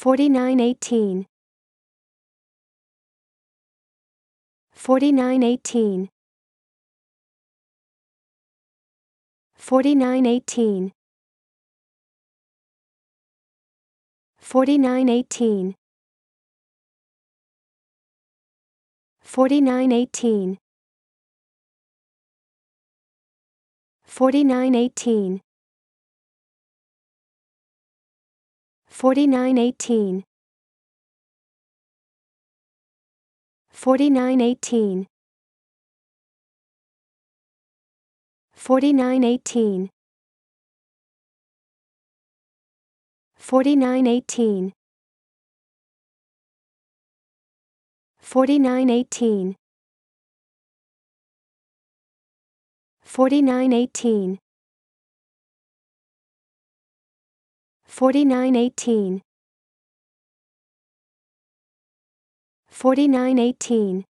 4918 4918 4918 4918 4918 4918 4918 4918 4918 4918 4918 4918 4918 4918